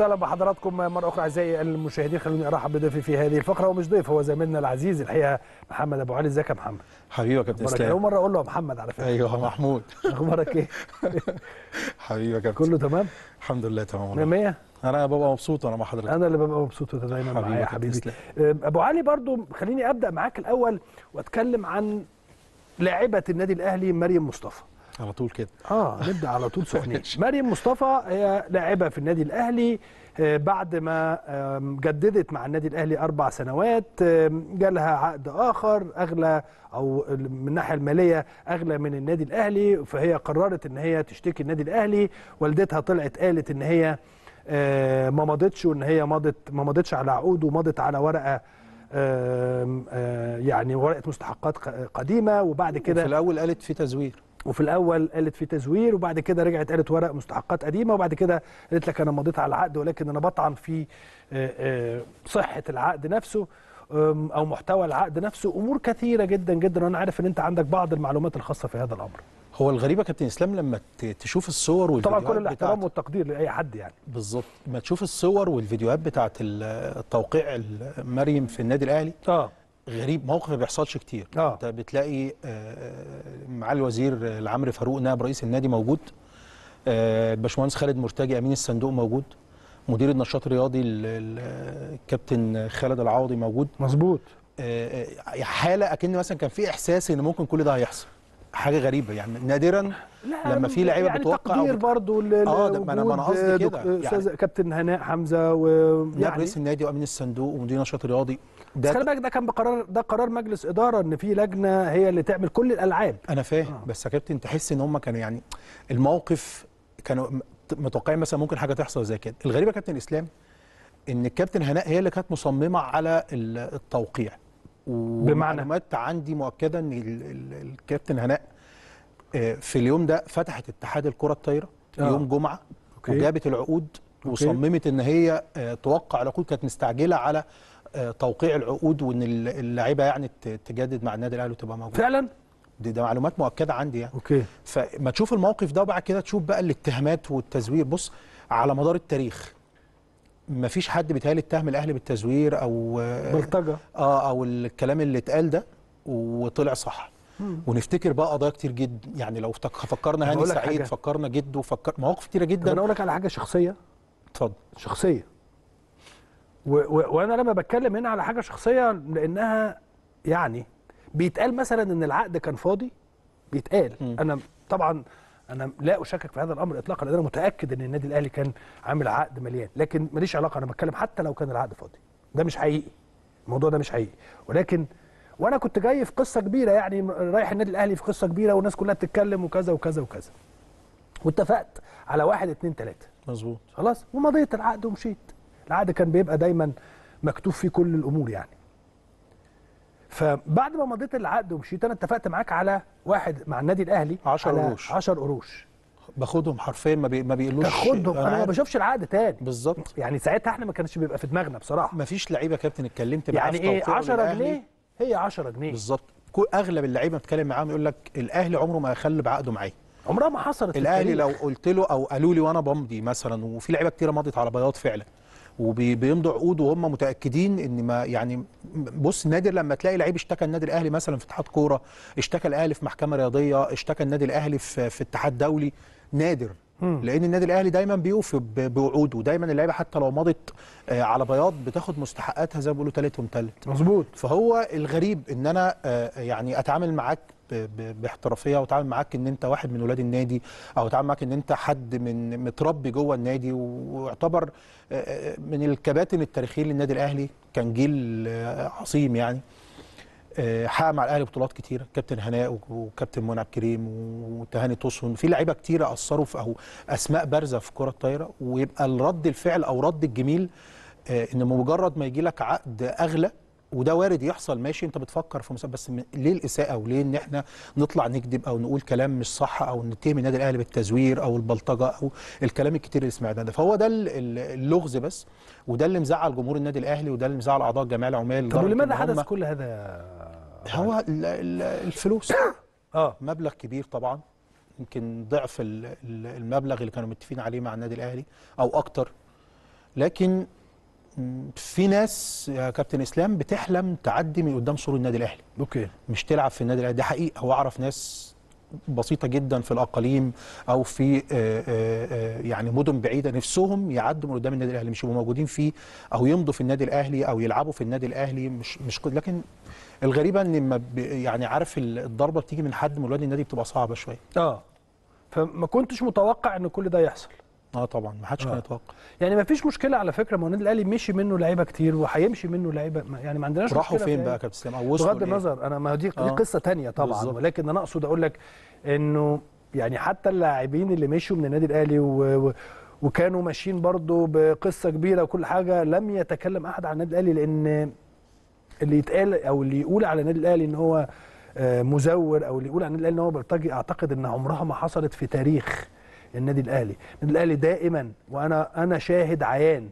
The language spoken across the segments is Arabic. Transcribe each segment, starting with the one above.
اهلا بحضراتكم مره اخرى اعزائي المشاهدين خلوني ارحب بضيفي في هذه الفقره ومش ضيف هو زميلنا العزيز الحقيقه محمد ابو علي ازيك يا محمد حبيبي يا كابتن اسلام إيه؟ اول مره اقول له محمد على فكره ايوه محمود اخبارك ايه حبيبي يا كابتن كله تمام الحمد لله تمام والله 100 انا ببقى مبسوط وانا مع حضرتك انا اللي ببقى مبسوط وانت دايما معايا يا حبيبي ابو علي برضو خليني ابدا معاك الاول واتكلم عن لاعبه النادي الاهلي مريم مصطفى على طول كده اه نبدا على طول سخنين مريم مصطفى هي لاعبه في النادي الاهلي آه، بعد ما جددت مع النادي الاهلي اربع سنوات جالها عقد اخر اغلى او من الناحيه الماليه اغلى من النادي الاهلي فهي قررت ان هي تشتكي النادي الاهلي والدتها طلعت قالت ان هي آه، ما مضتش وان هي مضت ما مضتش على عقود ومضت على ورقه آه، يعني ورقه مستحقات قديمه وبعد كده في الاول قالت في تزوير وفي الاول قالت في تزوير وبعد كده رجعت قالت ورق مستحقات قديمه وبعد كده قالت لك انا مضيت على العقد ولكن انا بطعن في آه، آه، صحه العقد نفسه او محتوى العقد نفسه امور كثيره جدا جدا وانا عارف ان انت عندك بعض المعلومات الخاصه في هذا الامر هو الغريبه يا كابتن اسلام لما تشوف الصور والفيديوهات طبعا كل الاحترام والتقدير لاي حد يعني بالظبط لما تشوف الصور والفيديوهات بتاعه التوقيع مريم في النادي الاهلي اه غريب موقف ما بيحصلش كتير آه. انت بتلاقي آه، مع الوزير العمري فاروق نائب رئيس النادي موجود الباشمهندس آه، خالد مرتجي امين الصندوق موجود مدير النشاط الرياضي الكابتن خالد العوضي موجود مظبوط آه، حاله اكن مثلا كان في احساس ان ممكن كل ده هيحصل حاجه غريبه يعني نادرا لما في يعني لعيبه يعني بتوقع تقدير برضه اه ده ما انا قصدي كده يعني استاذ يعني كابتن هناء حمزه ويعني رئيس يعني النادي وامين الصندوق ومدير النشاط الرياضي ده خلي بالك ده كان بقرار ده قرار مجلس اداره ان في لجنه هي اللي تعمل كل الالعاب انا فاهم آه. بس يا كابتن تحس ان هم كانوا يعني الموقف كانوا متوقعين مثلا ممكن حاجه تحصل زي كده الغريبه يا كابتن اسلام ان الكابتن هناء هي اللي كانت مصممه على التوقيع بمعنى عندي مؤكده ان الكابتن هناء آه، في اليوم ده فتحت اتحاد الكره الطايره آه. يوم جمعه أوكي. وجابت العقود أوكي. وصممت ان هي آه، توقع العقود كانت مستعجله على توقيع العقود وان اللعيبه يعني تجدد مع النادي الاهلي وتبقى موجوده فعلا دي ده معلومات مؤكده عندي يعني اوكي فما تشوف الموقف ده وبعد كده تشوف بقى الاتهامات والتزوير بص على مدار التاريخ ما فيش حد بيتهيألي اتهم الاهلي بالتزوير او بلطجه اه او الكلام اللي اتقال ده وطلع صح مم. ونفتكر بقى قضايا كتير جدا يعني لو فكرنا هاني سعيد حاجة. فكرنا جده وفكر مواقف كتيره جدا انا اقول لك على حاجه شخصيه اتفضل شخصيه وانا لما بتكلم هنا على حاجه شخصيه لانها يعني بيتقال مثلا ان العقد كان فاضي بيتقال انا طبعا انا لا اشكك في هذا الامر اطلاقا لان انا متاكد ان النادي الاهلي كان عامل عقد مليان لكن ماليش علاقه انا بتكلم حتى لو كان العقد فاضي ده مش حقيقي الموضوع ده مش حقيقي ولكن وانا كنت جاي في قصه كبيره يعني رايح النادي الاهلي في قصه كبيره والناس كلها بتتكلم وكذا وكذا وكذا واتفقت على واحد اتنين تلاته مظبوط خلاص ومضيت العقد ومشيت العقد كان بيبقى دايما مكتوب فيه كل الامور يعني فبعد ما مضيت العقد ومشيت انا اتفقت معاك على واحد مع النادي الاهلي 10 قروش 10 قروش باخدهم حرفيا ما بي... ما بيقولوش تاخدهم انا, ما بشوفش العقد تاني بالظبط يعني ساعتها احنا ما كانش بيبقى في دماغنا بصراحه ما فيش لعيبه كابتن اتكلمت معاه يعني ايه 10 جنيه هي 10 جنيه بالظبط اغلب اللعيبه بتكلم معاهم يقول لك الاهلي عمره ما خلى بعقده معايا عمرها ما حصلت الاهلي لو قلت له او قالوا لي وانا بمضي مثلا وفي لعيبه كتيره مضت على بياض فعلا وبيمضوا عقود وهم متاكدين ان ما يعني بص نادر لما تلاقي لعيب اشتكى النادي الاهلي مثلا في اتحاد كوره اشتكى الاهلي في محكمه رياضيه اشتكى النادي الاهلي في, في اتحاد دولي نادر لان النادي الاهلي دايما بيوفي بوعوده دايما اللعيبه حتى لو مضت آه، على بياض بتاخد مستحقاتها زي ما بيقولوا تالتهم تالت مظبوط فهو الغريب ان انا آه، يعني اتعامل معاك باحترافيه وتعامل معاك ان انت واحد من ولاد النادي او تعامل معاك ان انت حد من متربي جوه النادي واعتبر من الكباتن التاريخيين للنادي الاهلي كان جيل عظيم يعني حقق مع الاهلي بطولات كتيره كابتن هناء وكابتن منعم كريم وتهاني توسون في لعيبه كتيره اثروا في او اسماء بارزه في كره الطايره ويبقى الرد الفعل او رد الجميل ان مجرد ما يجي لك عقد اغلى وده وارد يحصل ماشي انت بتفكر في مسابقه بس ليه الاساءه وليه ان احنا نطلع نكذب او نقول كلام مش صح او نتهم النادي الاهلي بالتزوير او البلطجه او الكلام الكتير اللي سمعناه ده فهو ده اللغز بس وده اللي مزعل جمهور النادي الاهلي وده اللي مزعل اعضاء الجمعيه العمال طب ولماذا حدث كل هذا يا هو الفلوس اه مبلغ كبير طبعا يمكن ضعف المبلغ اللي كانوا متفقين عليه مع النادي الاهلي او اكتر لكن في ناس يا كابتن اسلام بتحلم تعدي من قدام سور النادي الاهلي اوكي مش تلعب في النادي الاهلي ده حقيقه هو اعرف ناس بسيطه جدا في الاقاليم او في آه، آه، آه، يعني مدن بعيده نفسهم يعدوا من قدام النادي الاهلي مش يبقوا موجودين فيه او يمضوا في النادي الاهلي او يلعبوا في النادي الاهلي مش مش لكن الغريبه ان يعني عارف الضربه بتيجي من حد من ولاد النادي بتبقى صعبه شويه اه فما كنتش متوقع ان كل ده يحصل اه طبعا ما حدش كان آه. يتوقع يعني ما فيش مشكله على فكره ما هو النادي الاهلي مشي منه لعيبه كتير وهيمشي منه لعيبه يعني ما عندناش راحوا فين يعني. بقى يا كابتن اسلام او بغض النظر انا ما دي, دي آه. قصه ثانيه طبعا بالزبط. ولكن انا اقصد اقول لك انه يعني حتى اللاعبين اللي مشوا من النادي الاهلي و... وكانوا ماشيين برضو بقصه كبيره وكل حاجه لم يتكلم احد عن النادي الاهلي لان اللي يتقال او اللي يقول على النادي الاهلي ان هو آه، مزور او اللي يقول عن النادي الاهلي ان هو بلطجي اعتقد ان عمرها ما حصلت في تاريخ النادي الاهلي النادي الاهلي دائما وانا انا شاهد عيان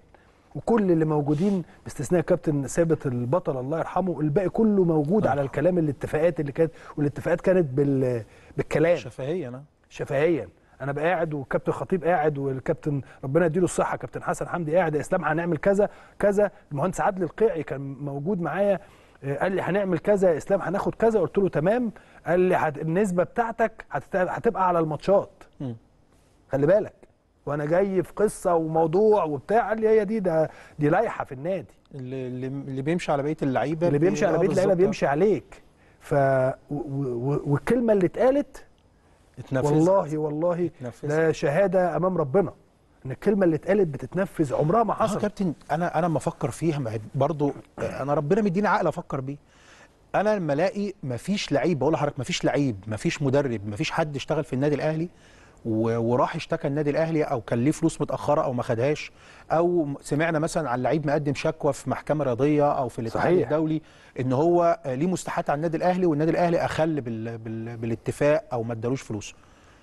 وكل اللي موجودين باستثناء كابتن ثابت البطل الله يرحمه الباقي كله موجود على الكلام الاتفاقات اللي كانت والاتفاقات كانت بال... بالكلام شفهيا آه. شفهيا انا بقاعد قاعد والكابتن خطيب قاعد والكابتن ربنا يديله الصحه كابتن حسن حمدي قاعد يا اسلام هنعمل كذا كذا المهندس عادل القيعي كان موجود معايا آه، قال لي هنعمل كذا يا اسلام هناخد كذا قلت له تمام قال لي النسبه بتاعتك هتبقى على الماتشات خلي بالك وانا جاي في قصه وموضوع وبتاع قال لي هي دي ده دي لائحه في النادي اللي, اللي بيمشي على بقيه اللعيبه اللي بيمشي على بقيه اللعيبه بيمشي عليك ف والكلمه اللي اتقالت اتنفذت والله والله لا شهاده امام ربنا ان الكلمه اللي اتقالت بتتنفذ عمرها ما آه حصل كابتن انا انا لما افكر فيها برضو آه، انا ربنا مديني عقل افكر بيه انا لما الاقي مفيش لعيب بقول لحضرتك مفيش لعيب مفيش مدرب مفيش حد اشتغل في النادي الاهلي وراح اشتكى النادي الاهلي او كان ليه فلوس متاخره او ما خدهاش او سمعنا مثلا عن لعيب مقدم شكوى في محكمه رياضيه او في الاتحاد الدولي ان هو ليه مستحات على النادي الاهلي والنادي الاهلي اخل بال بال بالاتفاق او ما ادالوش فلوس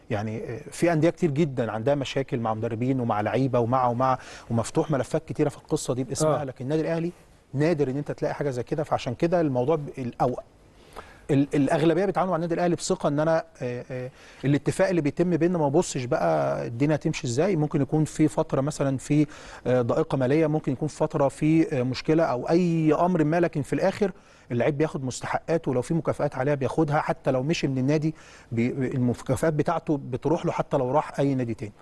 يعني في انديه كتير جدا عندها مشاكل مع مدربين ومع لعيبه ومع ومع ومفتوح ملفات كتيره في القصه دي باسمها آه. لكن النادي الاهلي نادر ان انت تلاقي حاجه زي كده فعشان كده الموضوع او الاغلبيه بيتعاملوا مع النادي الاهلي بثقه ان انا الاتفاق اللي بيتم بيننا ما ببصش بقى الدنيا هتمشي ازاي ممكن يكون في فتره مثلا في ضائقه ماليه ممكن يكون فتره في مشكله او اي امر ما لكن في الاخر اللعيب بياخد مستحقاته ولو في مكافآت عليها بياخدها حتى لو مشي من النادي المكافآت بتاعته بتروح له حتى لو راح اي نادي تاني